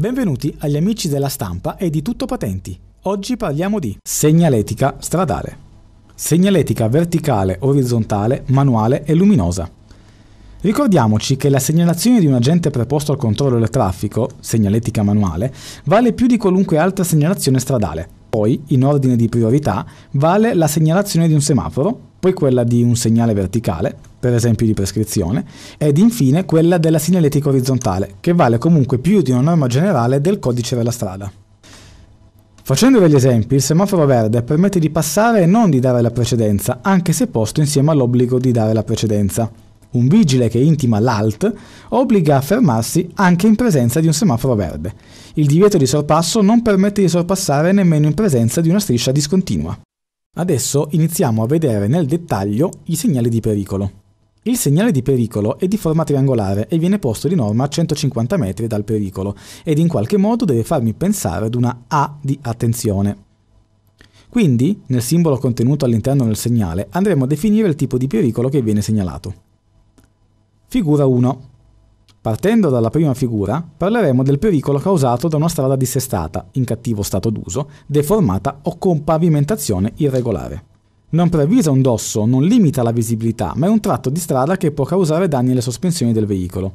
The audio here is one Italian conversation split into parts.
Benvenuti agli amici della stampa e di tutto patenti. Oggi parliamo di segnaletica stradale. Segnaletica verticale, orizzontale, manuale e luminosa. Ricordiamoci che la segnalazione di un agente preposto al controllo del traffico, segnaletica manuale, vale più di qualunque altra segnalazione stradale. Poi, in ordine di priorità, vale la segnalazione di un semaforo, poi quella di un segnale verticale, per esempio di prescrizione, ed infine quella della segnaletica orizzontale, che vale comunque più di una norma generale del codice della strada. Facendo degli esempi, il semaforo verde permette di passare e non di dare la precedenza, anche se posto insieme all'obbligo di dare la precedenza. Un vigile che intima l'ALT obbliga a fermarsi anche in presenza di un semaforo verde. Il divieto di sorpasso non permette di sorpassare nemmeno in presenza di una striscia discontinua. Adesso iniziamo a vedere nel dettaglio i segnali di pericolo. Il segnale di pericolo è di forma triangolare e viene posto di norma a 150 metri dal pericolo ed in qualche modo deve farmi pensare ad una A di attenzione. Quindi, nel simbolo contenuto all'interno del segnale, andremo a definire il tipo di pericolo che viene segnalato. Figura 1. Partendo dalla prima figura, parleremo del pericolo causato da una strada dissestata, in cattivo stato d'uso, deformata o con pavimentazione irregolare. Non previsa un dosso, non limita la visibilità, ma è un tratto di strada che può causare danni alle sospensioni del veicolo,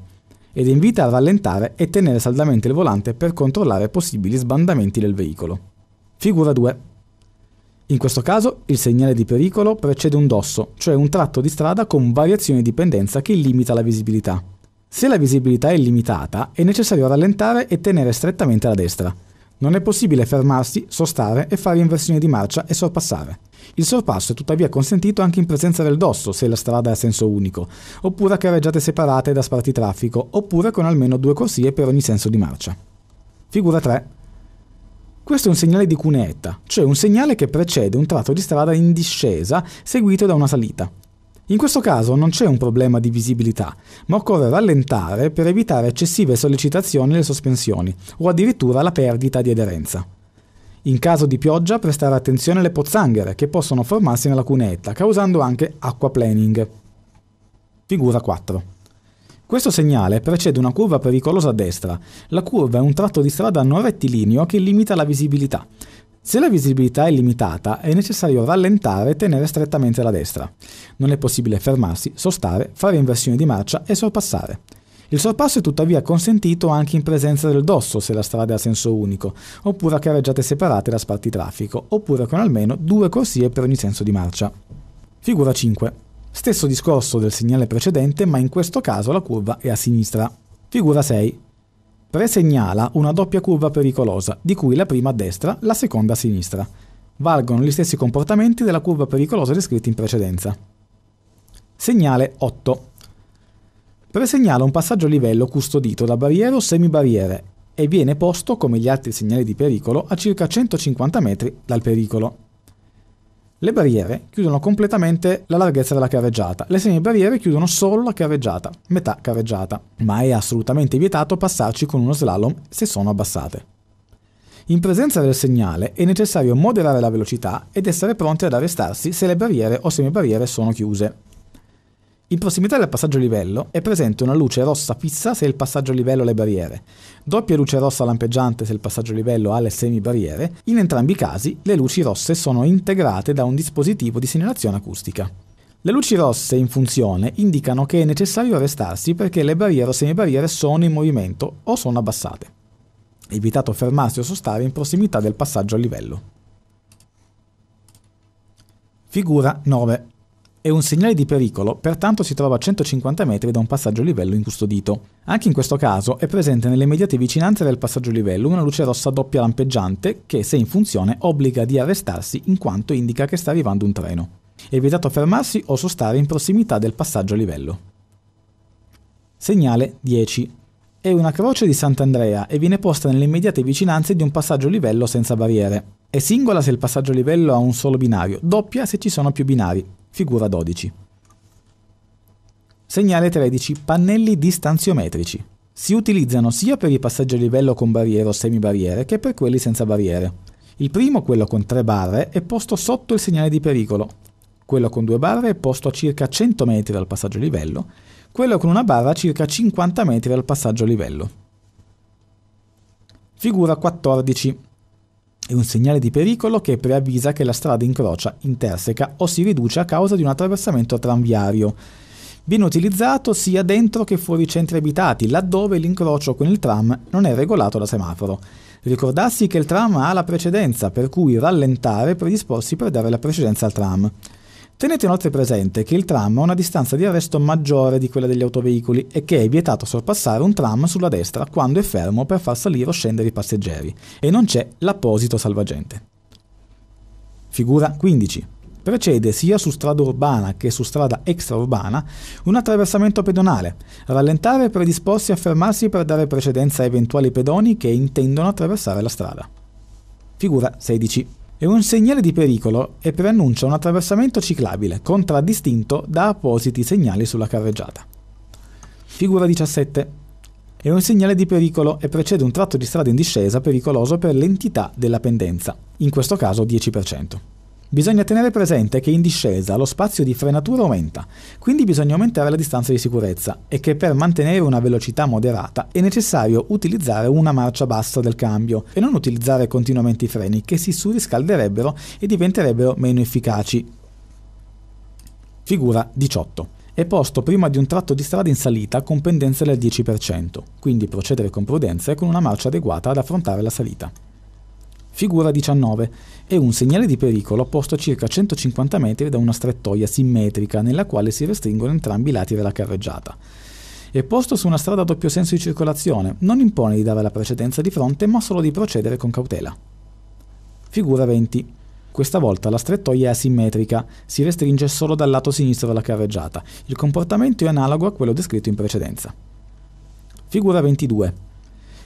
ed invita a rallentare e tenere saldamente il volante per controllare possibili sbandamenti del veicolo. Figura 2. In questo caso il segnale di pericolo precede un dosso, cioè un tratto di strada con variazione di pendenza che limita la visibilità. Se la visibilità è limitata, è necessario rallentare e tenere strettamente la destra. Non è possibile fermarsi, sostare e fare inversioni di marcia e sorpassare. Il sorpasso è tuttavia consentito anche in presenza del dosso se la strada è a senso unico, oppure a carreggiate separate da sparti traffico, oppure con almeno due corsie per ogni senso di marcia. Figura 3. Questo è un segnale di cuneetta, cioè un segnale che precede un tratto di strada in discesa seguito da una salita. In questo caso non c'è un problema di visibilità, ma occorre rallentare per evitare eccessive sollecitazioni alle sospensioni o addirittura la perdita di aderenza. In caso di pioggia prestare attenzione alle pozzanghere che possono formarsi nella cunetta, causando anche aquaplaning. Figura 4. Questo segnale precede una curva pericolosa a destra. La curva è un tratto di strada non rettilineo che limita la visibilità se la visibilità è limitata è necessario rallentare e tenere strettamente la destra. Non è possibile fermarsi, sostare, fare inversione di marcia e sorpassare. Il sorpasso è tuttavia consentito anche in presenza del dosso se la strada è a senso unico, oppure a carreggiate separate da sparti traffico, oppure con almeno due corsie per ogni senso di marcia. Figura 5. Stesso discorso del segnale precedente, ma in questo caso la curva è a sinistra. Figura 6 presegnala una doppia curva pericolosa, di cui la prima a destra, la seconda a sinistra. Valgono gli stessi comportamenti della curva pericolosa descritti in precedenza. Segnale 8. Presegnala un passaggio a livello custodito da barriere o semibarriere e viene posto, come gli altri segnali di pericolo, a circa 150 metri dal pericolo. Le barriere chiudono completamente la larghezza della carreggiata, le semibarriere chiudono solo la carreggiata, metà carreggiata, ma è assolutamente vietato passarci con uno slalom se sono abbassate. In presenza del segnale è necessario moderare la velocità ed essere pronti ad arrestarsi se le barriere o semibarriere sono chiuse. In prossimità del passaggio livello è presente una luce rossa fissa se il passaggio livello ha le barriere, doppia luce rossa lampeggiante se il passaggio livello ha le semibarriere, in entrambi i casi le luci rosse sono integrate da un dispositivo di segnalazione acustica. Le luci rosse in funzione indicano che è necessario arrestarsi perché le barriere o semibarriere sono in movimento o sono abbassate. È evitato fermarsi o sostare in prossimità del passaggio a livello. Figura 9. È un segnale di pericolo, pertanto si trova a 150 metri da un passaggio livello incustodito. Anche in questo caso è presente nelle immediate vicinanze del passaggio livello una luce rossa doppia lampeggiante che, se in funzione, obbliga di arrestarsi in quanto indica che sta arrivando un treno. È vietato fermarsi o sostare in prossimità del passaggio livello. Segnale 10. È una croce di Sant'Andrea e viene posta nelle immediate vicinanze di un passaggio livello senza barriere. È singola se il passaggio livello ha un solo binario, doppia se ci sono più binari, figura 12. Segnale 13. Pannelli distanziometrici. Si utilizzano sia per i passaggi a livello con barriere o semibarriere che per quelli senza barriere. Il primo, quello con tre barre, è posto sotto il segnale di pericolo. Quello con due barre è posto a circa 100 metri dal passaggio a livello. Quello con una barra a circa 50 metri dal passaggio a livello. Figura 14 è un segnale di pericolo che preavvisa che la strada incrocia, interseca o si riduce a causa di un attraversamento tranviario. Viene utilizzato sia dentro che fuori centri abitati, laddove l'incrocio con il tram non è regolato da semaforo. Ricordarsi che il tram ha la precedenza, per cui rallentare predisposti per dare la precedenza al tram. Tenete inoltre presente che il tram ha una distanza di arresto maggiore di quella degli autoveicoli e che è vietato sorpassare un tram sulla destra quando è fermo per far salire o scendere i passeggeri e non c'è l'apposito salvagente. Figura 15. Precede sia su strada urbana che su strada extraurbana un attraversamento pedonale. Rallentare predisposti a fermarsi per dare precedenza a eventuali pedoni che intendono attraversare la strada. Figura 16. È un segnale di pericolo e preannuncia un attraversamento ciclabile, contraddistinto da appositi segnali sulla carreggiata. Figura 17. È un segnale di pericolo e precede un tratto di strada in discesa pericoloso per l'entità della pendenza, in questo caso 10%. Bisogna tenere presente che in discesa lo spazio di frenatura aumenta, quindi bisogna aumentare la distanza di sicurezza e che per mantenere una velocità moderata è necessario utilizzare una marcia bassa del cambio e non utilizzare continuamente i freni che si surriscalderebbero e diventerebbero meno efficaci. Figura 18 è posto prima di un tratto di strada in salita con pendenze del 10%, quindi procedere con prudenza e con una marcia adeguata ad affrontare la salita figura 19, è un segnale di pericolo posto a circa 150 metri da una strettoia simmetrica nella quale si restringono entrambi i lati della carreggiata. È posto su una strada a doppio senso di circolazione, non impone di dare la precedenza di fronte ma solo di procedere con cautela. Figura 20. Questa volta la strettoia è asimmetrica, si restringe solo dal lato sinistro della carreggiata. Il comportamento è analogo a quello descritto in precedenza. Figura 22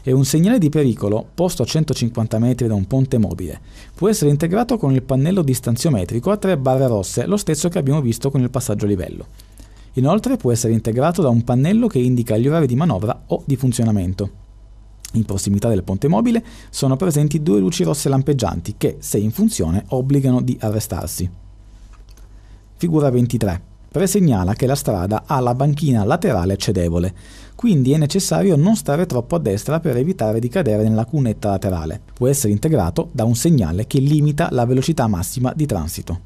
è un segnale di pericolo posto a 150 metri da un ponte mobile può essere integrato con il pannello distanziometrico a tre barre rosse, lo stesso che abbiamo visto con il passaggio livello. Inoltre può essere integrato da un pannello che indica gli orari di manovra o di funzionamento. In prossimità del ponte mobile sono presenti due luci rosse lampeggianti che, se in funzione, obbligano di arrestarsi. Figura 23 presegnala che la strada ha la banchina laterale cedevole, quindi è necessario non stare troppo a destra per evitare di cadere nella cunetta laterale. Può essere integrato da un segnale che limita la velocità massima di transito.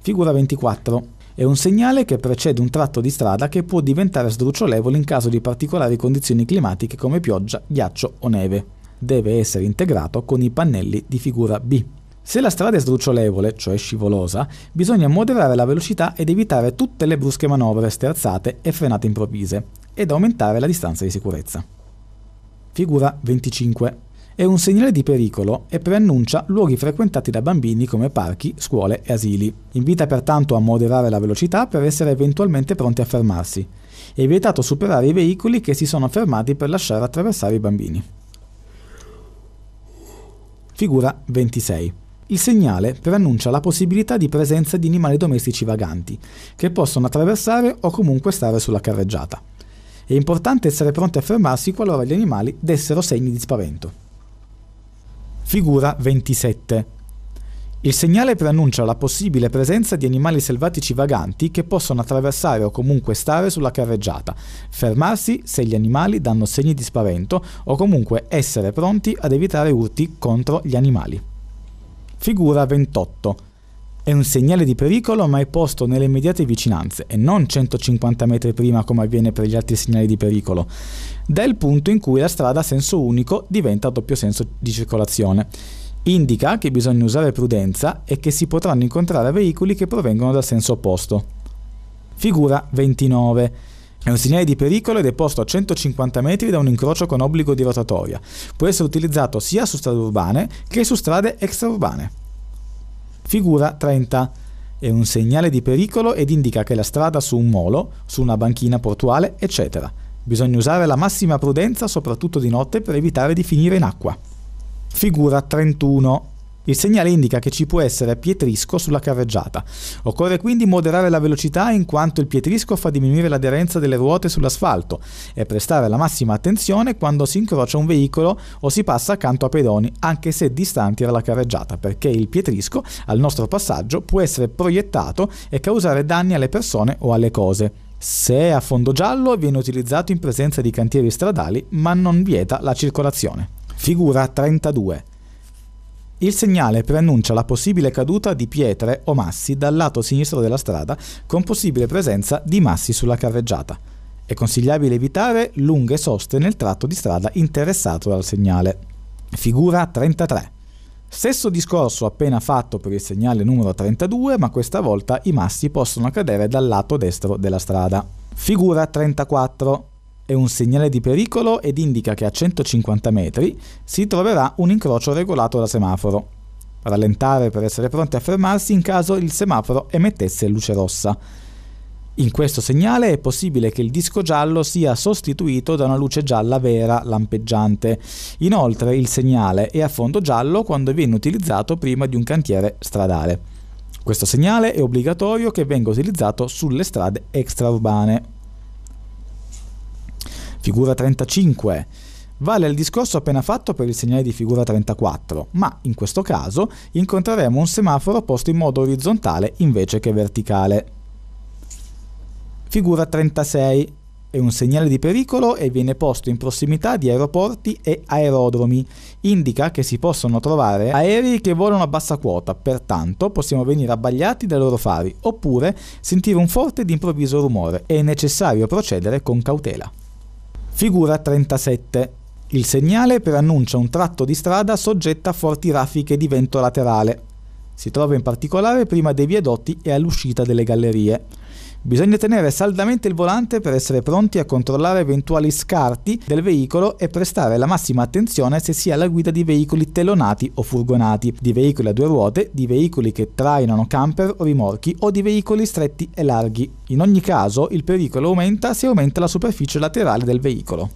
Figura 24. È un segnale che precede un tratto di strada che può diventare sdrucciolevole in caso di particolari condizioni climatiche come pioggia, ghiaccio o neve. Deve essere integrato con i pannelli di figura B. Se la strada è sdrucciolevole, cioè scivolosa, bisogna moderare la velocità ed evitare tutte le brusche manovre sterzate e frenate improvvise, ed aumentare la distanza di sicurezza. Figura 25. È un segnale di pericolo e preannuncia luoghi frequentati da bambini come parchi, scuole e asili. Invita pertanto a moderare la velocità per essere eventualmente pronti a fermarsi. È vietato superare i veicoli che si sono fermati per lasciare attraversare i bambini. Figura 26. Il segnale preannuncia la possibilità di presenza di animali domestici vaganti, che possono attraversare o comunque stare sulla carreggiata. È importante essere pronti a fermarsi qualora gli animali dessero segni di spavento. Figura 27. Il segnale preannuncia la possibile presenza di animali selvatici vaganti che possono attraversare o comunque stare sulla carreggiata, fermarsi se gli animali danno segni di spavento o comunque essere pronti ad evitare urti contro gli animali. Figura 28. È un segnale di pericolo ma è posto nelle immediate vicinanze e non 150 metri prima come avviene per gli altri segnali di pericolo, dal punto in cui la strada a senso unico diventa a doppio senso di circolazione. Indica che bisogna usare prudenza e che si potranno incontrare veicoli che provengono dal senso opposto. Figura 29 è un segnale di pericolo ed è posto a 150 metri da un incrocio con obbligo di rotatoria. Può essere utilizzato sia su strade urbane che su strade extraurbane. Figura 30. È un segnale di pericolo ed indica che la strada su un molo, su una banchina portuale, eccetera. Bisogna usare la massima prudenza soprattutto di notte per evitare di finire in acqua. Figura 31. Il segnale indica che ci può essere pietrisco sulla carreggiata. Occorre quindi moderare la velocità in quanto il pietrisco fa diminuire l'aderenza delle ruote sull'asfalto e prestare la massima attenzione quando si incrocia un veicolo o si passa accanto a pedoni, anche se distanti dalla carreggiata, perché il pietrisco al nostro passaggio può essere proiettato e causare danni alle persone o alle cose. Se è a fondo giallo viene utilizzato in presenza di cantieri stradali, ma non vieta la circolazione. Figura 32. Il segnale preannuncia la possibile caduta di pietre o massi dal lato sinistro della strada con possibile presenza di massi sulla carreggiata. È consigliabile evitare lunghe soste nel tratto di strada interessato dal segnale. Figura 33. Stesso discorso appena fatto per il segnale numero 32, ma questa volta i massi possono cadere dal lato destro della strada. Figura 34. È un segnale di pericolo ed indica che a 150 metri si troverà un incrocio regolato da semaforo. Rallentare per essere pronti a fermarsi in caso il semaforo emettesse luce rossa. In questo segnale è possibile che il disco giallo sia sostituito da una luce gialla vera lampeggiante. Inoltre il segnale è a fondo giallo quando viene utilizzato prima di un cantiere stradale. Questo segnale è obbligatorio che venga utilizzato sulle strade extraurbane. Figura 35. Vale il discorso appena fatto per il segnale di figura 34, ma in questo caso incontreremo un semaforo posto in modo orizzontale invece che verticale. Figura 36 è un segnale di pericolo e viene posto in prossimità di aeroporti e aerodromi. Indica che si possono trovare aerei che volano a bassa quota, pertanto possiamo venire abbagliati dai loro fari, oppure sentire un forte ed improvviso rumore. È necessario procedere con cautela. Figura 37. Il segnale preannuncia un tratto di strada soggetta a forti raffiche di vento laterale. Si trova in particolare prima dei viadotti e all'uscita delle gallerie. Bisogna tenere saldamente il volante per essere pronti a controllare eventuali scarti del veicolo e prestare la massima attenzione se si è alla guida di veicoli telonati o furgonati, di veicoli a due ruote, di veicoli che trainano camper o rimorchi o di veicoli stretti e larghi. In ogni caso il pericolo aumenta se aumenta la superficie laterale del veicolo.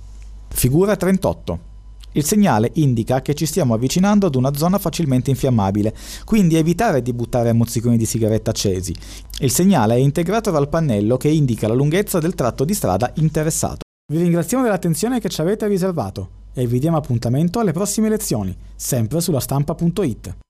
Figura 38 il segnale indica che ci stiamo avvicinando ad una zona facilmente infiammabile, quindi evitare di buttare mozziconi di sigaretta accesi. Il segnale è integrato dal pannello che indica la lunghezza del tratto di strada interessato. Vi ringraziamo dell'attenzione che ci avete riservato e vi diamo appuntamento alle prossime lezioni, sempre sulla stampa.it.